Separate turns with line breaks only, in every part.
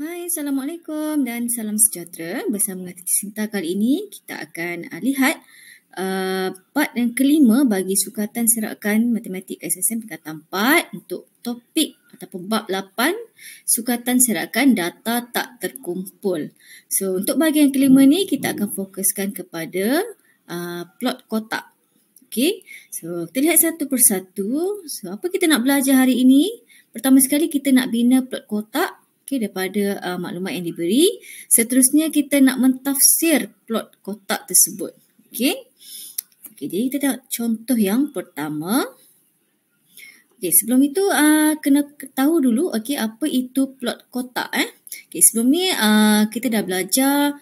Hai, Assalamualaikum dan salam sejahtera. Bersama dengan Titi Sinta kali ini, kita akan uh, lihat uh, part yang kelima bagi sukatan serakan matematik SSM tingkatan 4 untuk topik ataupun bab 8 sukatan serakan data tak terkumpul. So, untuk bahagian yang kelima ni, kita akan fokuskan kepada uh, plot kotak. Okay, so kita lihat satu persatu. So, apa kita nak belajar hari ini? Pertama sekali, kita nak bina plot kotak Okey, daripada uh, maklumat yang diberi. Seterusnya kita nak mentafsir plot kotak tersebut. Okey. Okey, jadi kita tengok contoh yang pertama. Okey, sebelum itu uh, kena tahu dulu okey apa itu plot kotak eh. Okey, sebelum ni uh, kita dah belajar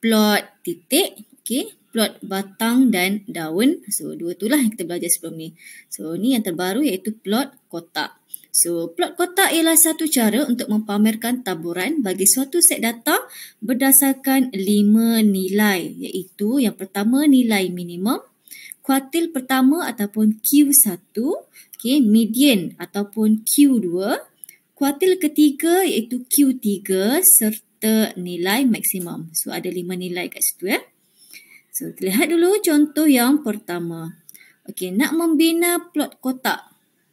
plot titik, okey, plot batang dan daun. So, dua tu lah yang kita belajar sebelum ni. So, ni yang terbaru iaitu plot kotak. So, plot kotak ialah satu cara untuk mempamerkan taburan bagi suatu set data berdasarkan lima nilai iaitu yang pertama nilai minimum, kuartil pertama ataupun Q1, okay, median ataupun Q2, kuartil ketiga iaitu Q3 serta nilai maksimum. So, ada lima nilai kat situ ya. Eh? So, kita lihat dulu contoh yang pertama. Okey, nak membina plot kotak.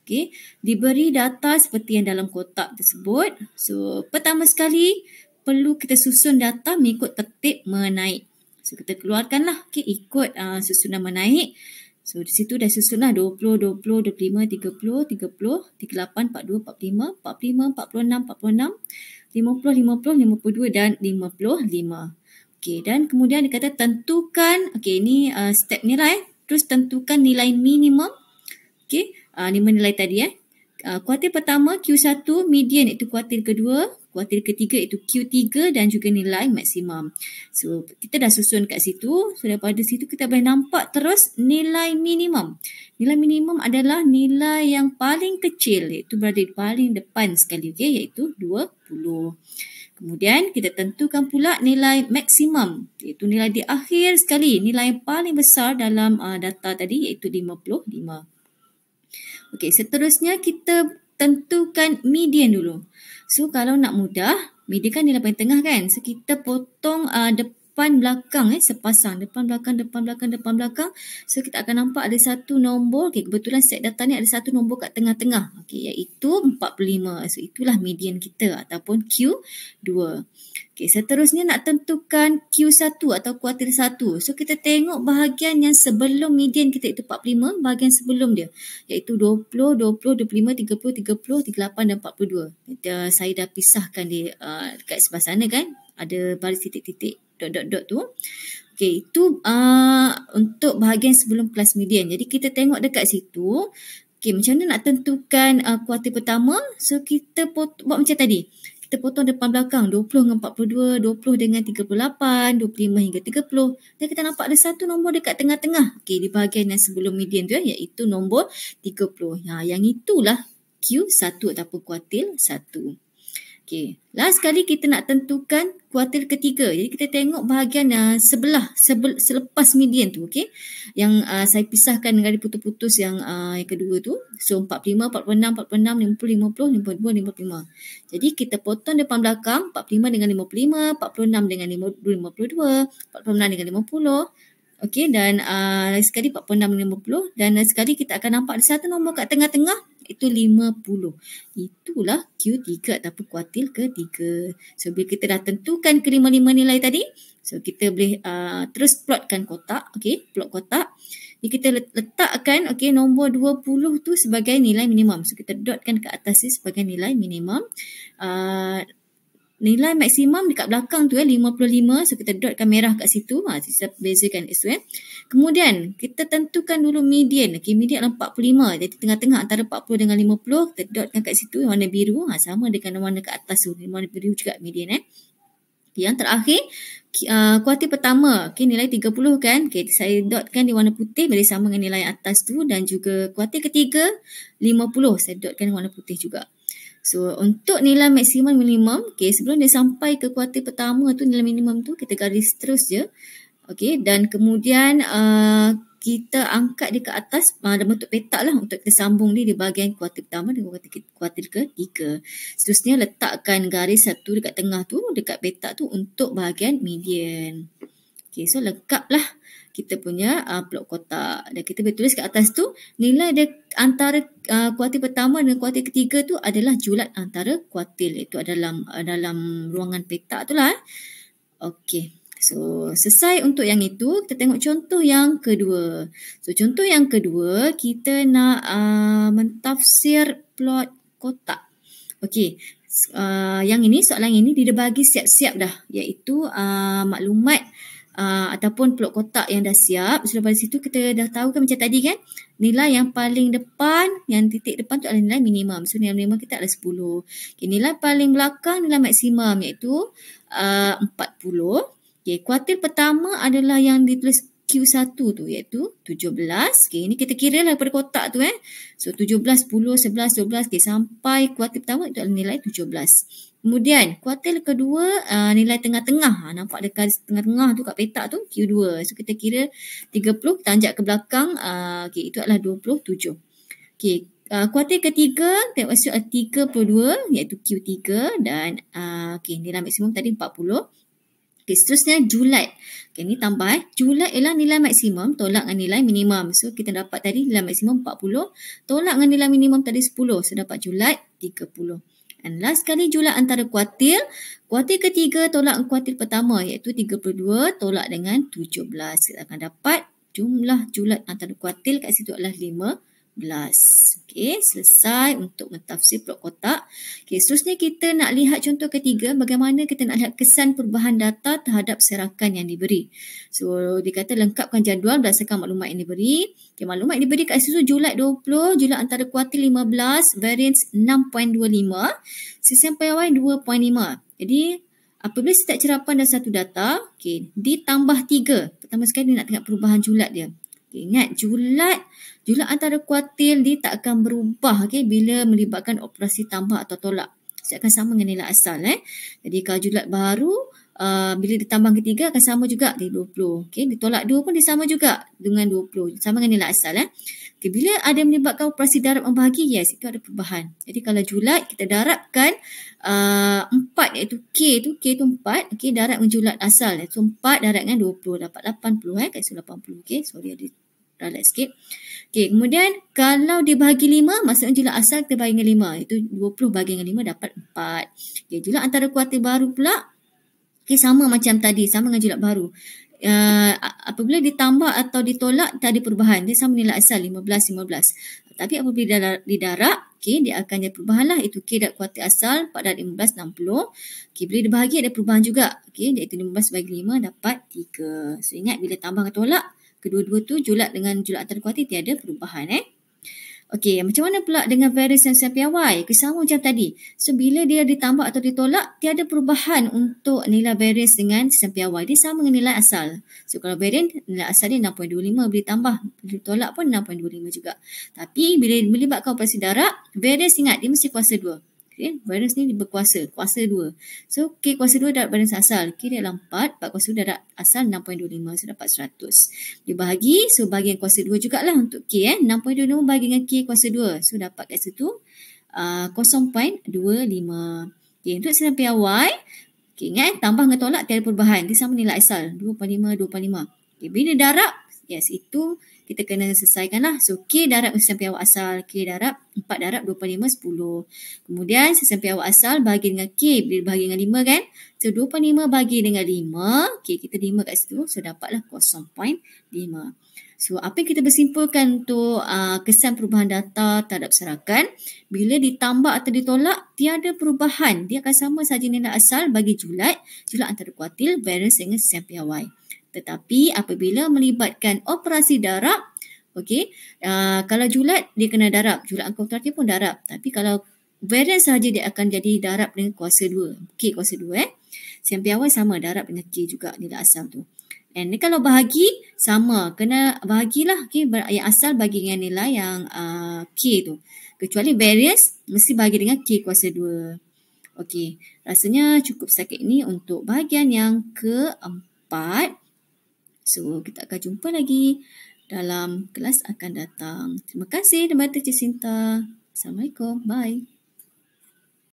Okey, diberi data seperti yang dalam kotak tersebut. So, pertama sekali perlu kita susun data mengikut tertib menaik. So, kita keluarkanlah okay, ikut uh, susunan menaik. So, di situ dah susunlah 20, 20, 25, 30, 30, 38, 42, 45, 45, 46, 46, 50, 50, 52 dan 55. Okey dan kemudian dikata tentukan okey ini uh, step ni lah eh. Terus tentukan nilai minimum. Okey, uh, ni menilai tadi eh. Uh, kuartil pertama Q1 median itu kuartil kedua, kuartil ketiga itu Q3 dan juga nilai maksimum. So kita dah susun kat situ. So daripada situ kita boleh nampak terus nilai minimum. Nilai minimum adalah nilai yang paling kecil iaitu berada di paling depan sekali okey iaitu 20. Kemudian kita tentukan pula nilai maksimum iaitu nilai di akhir sekali nilai yang paling besar dalam uh, data tadi iaitu 55. Okey seterusnya kita tentukan median dulu. So kalau nak mudah median kan nilai paling tengah kan. So kita potong uh, depan depan belakang eh sepasang depan belakang depan belakang depan belakang so kita akan nampak ada satu nombor okey kebetulan set data ni ada satu nombor kat tengah-tengah okey iaitu 45 so itulah median kita ataupun Q2 okey seterusnya nak tentukan Q1 atau kuartil 1 so kita tengok bahagian yang sebelum median kita itu 45 bahagian sebelum dia iaitu 20 20 25 30 30 38 dan 42 dia, saya dah pisahkan dia uh, dekat sebelah sana kan ada baris titik-titik dot dot dot tu. Okey, itu uh, untuk bahagian sebelum kelas median. Jadi kita tengok dekat situ. Okey, macam mana nak tentukan uh, kuartil pertama? So kita pot- buat macam tadi. Kita potong depan belakang 20 dengan 42, 20 dengan 38, 25 hingga 30. Dan kita nampak ada satu nombor dekat tengah-tengah. Okey, di bahagian yang sebelum median tu ya, iaitu nombor 30. Ha, yang itulah Q1 ataupun kuartil Okay. Last kali kita nak tentukan kuartil ketiga. Jadi kita tengok bahagian uh, sebelah, sebel, selepas median tu. Okay. Yang uh, saya pisahkan dengan putus-putus yang, uh, yang kedua tu. So 45, 46, 46, 50, 50, 52, Jadi kita potong depan belakang 45 dengan 55, 46 dengan 52, 46 dengan 50. Okey dan uh, sekali 46 dengan 50 dan sekali kita akan nampak ada satu nombor kat tengah-tengah itu 50. Itulah Q3 ataupun kuartil ketiga. So bila kita dah tentukan kelima-lima nilai tadi, so kita boleh uh, terus plotkan kotak, okay? plot kotak. Ni kita letakkan okay? nombor 20 tu sebagai nilai minimum. So kita dotkan ke atas ni sebagai nilai minimum. Uh, nilai maksimum dekat belakang tu ya eh, 55 so kita dot kamera kat situ ha kita bezakan itu ya kemudian kita tentukan dulu median okey median adalah 45 jadi tengah-tengah antara 40 dengan 50 kita dotkan kat situ warna biru ha sama dengan warna kat atas tu warna biru juga median eh yang terakhir ah, kuartil pertama okey nilai 30 kan okey saya dotkan di warna putih boleh sama dengan nilai atas tu dan juga kuartil ketiga 50 saya dotkan warna putih juga So untuk nilai maksimum minimum, okay, sebelum dia sampai ke kuartil pertama tu nilai minimum tu kita garis terus je. Okay, dan kemudian uh, kita angkat dia ke atas uh, dalam bentuk petak lah untuk kita sambung dia di bahagian kuartil pertama dan kuartil, kuartil ketiga. Seterusnya letakkan garis satu dekat tengah tu, dekat petak tu untuk bahagian median. Okay, so lengkap lah kita punya uh, blok kotak dan kita boleh tulis kat atas tu nilai dia antara uh, kuartil pertama dengan kuartil ketiga tu adalah julat antara kuartil itu dalam uh, dalam ruangan petak tu lah. Eh. Okey. So selesai untuk yang itu kita tengok contoh yang kedua. So contoh yang kedua kita nak uh, mentafsir plot kotak. Okey. Uh, yang ini soalan ini dia bagi siap-siap dah iaitu uh, maklumat Ah, ataupun peluk kotak yang dah siap. Selepas so, situ kita dah tahu kan macam tadi kan nilai yang paling depan yang titik depan tu adalah nilai minimum. So nilai minimum kita adalah 10. Okay, nilai paling belakang nilai maksimum iaitu ah, uh, 40. Okay, kuartil pertama adalah yang ditulis Q1 tu iaitu 17. Okay, ini kita kira lah pada kotak tu eh. So 17, 10, 11, 12. Okay, sampai kuartal pertama itu adalah nilai 17. Kemudian kuartal kedua uh, nilai tengah-tengah. Ha, nampak dekat tengah-tengah tu kat petak tu Q2. So kita kira 30, tanjak ke belakang. Uh, okay, itu adalah 27. Okay, uh, kuartal ketiga, tiap masuk 32 iaitu Q3 dan uh, okay, nilai maksimum tadi 40. Okay, seterusnya julat. Okay, ni tambah eh. Julat ialah nilai maksimum tolak dengan nilai minimum. So, kita dapat tadi nilai maksimum 40. Tolak dengan nilai minimum tadi 10. So, dapat julat 30. And last sekali julat antara kuartil. Kuartil ketiga tolak kuartil pertama iaitu 32 tolak dengan 17. Kita akan dapat jumlah julat antara kuartil kat situ adalah 15 belas. Okey, selesai untuk mentafsir plot kotak. Okey, seterusnya kita nak lihat contoh ketiga bagaimana kita nak lihat kesan perubahan data terhadap serakan yang diberi. So, dikata lengkapkan jadual berdasarkan maklumat yang diberi. Okey, maklumat yang diberi kat situ Julai 20, Julai antara kuartil 15, variance 6.25, sistem PY 2.5. Jadi, apabila setiap cerapan dan satu data, Okay, ditambah tiga. Pertama sekali, dia nak tengok perubahan julat dia. Okay, ingat julat, julat antara kuartil dia tak akan berubah okay, bila melibatkan operasi tambah atau tolak. Saya akan sama dengan nilai asal. Eh. Jadi kalau julat baru, uh, bila ditambah ketiga akan sama juga di 20. Okay, ditolak dua pun dia sama juga dengan 20. Sama dengan nilai asal. Eh. Okay, bila ada melibatkan operasi darab membahagi, yes, itu ada perubahan. Jadi kalau julat, kita darabkan uh, 4 iaitu K tu, K tu 4, okay, darab menjulat asal. So 4 darab dengan 20, dapat 80 eh, kat situ 80, okay. Sorry, ada ralat sikit. Okay, kemudian kalau dia bahagi 5, maksudnya julat asal kita bahagi dengan 5. Itu 20 bahagi dengan 5 dapat 4. Okay, julat antara kuartal baru pula, Okay, sama macam tadi, sama dengan julat baru uh, apabila ditambah atau ditolak tak ada perubahan dia sama nilai asal 15 15 tapi apabila didarak okey dia akan ada perubahan lah itu k dat kuartil asal 415 60 okey bila dibahagi ada perubahan juga okey iaitu 15 bagi 5 dapat 3 so ingat bila tambah atau tolak kedua-dua tu julat dengan julat antara kuartil tiada perubahan eh Okey, macam mana pula dengan virus yang CPY? Kesama macam tadi. So, bila dia ditambah atau ditolak, tiada perubahan untuk nilai virus dengan CPY. Dia sama dengan nilai asal. So, kalau variant, nilai asal dia 6.25. Bila ditambah, ditolak pun 6.25 juga. Tapi, bila melibatkan operasi darab, virus ingat, dia mesti kuasa 2. Okay, ya, virus ni berkuasa, kuasa 2. So, K kuasa 2 darab badan asal. K dia adalah 4, 4 kuasa 2 darab asal 6.25, so dapat 100. Dia bahagi, so bahagi dengan kuasa 2 jugalah untuk K. Eh. 6.25 bahagi dengan K kuasa 2. So, dapat kat situ uh, 0.25. Okay, untuk sinar PRY, okay, ingat eh, tambah dengan tolak tiada perubahan. Dia sama nilai asal, 2.5, 2.5. Okay, bila darab, Yes, itu kita kena selesaikanlah. So, K darab sesampai awak asal. K darab 4 darab 2 per 5, 10. Kemudian, sesampai awak asal bahagi dengan K. Bila bahagi dengan 5 kan? So, 2 per 5 bahagi dengan 5. Okay, kita 5 kat situ. So, dapatlah 0.5. So apa yang kita bersimpulkan untuk uh, kesan perubahan data terhadap serakan bila ditambah atau ditolak tiada perubahan dia akan sama sahaja nilai asal bagi julat julat antara kuatil, variance dengan sampai awal tetapi apabila melibatkan operasi darab, okey, uh, kalau julat dia kena darab, julat angkutrati pun darab. Tapi kalau varian saja dia akan jadi darab dengan kuasa 2. K kuasa 2 eh. Sempiawan sama darab dengan K juga nilai asam tu. And kalau bahagi sama kena bahagilah okey yang asal bagi dengan nilai yang uh, K tu. Kecuali various mesti bahagi dengan K kuasa 2. Okey, rasanya cukup setakat ni untuk bahagian yang keempat. So, kita akan jumpa lagi dalam kelas akan datang. Terima kasih, Dermata Cik Sinta. Assalamualaikum. Bye.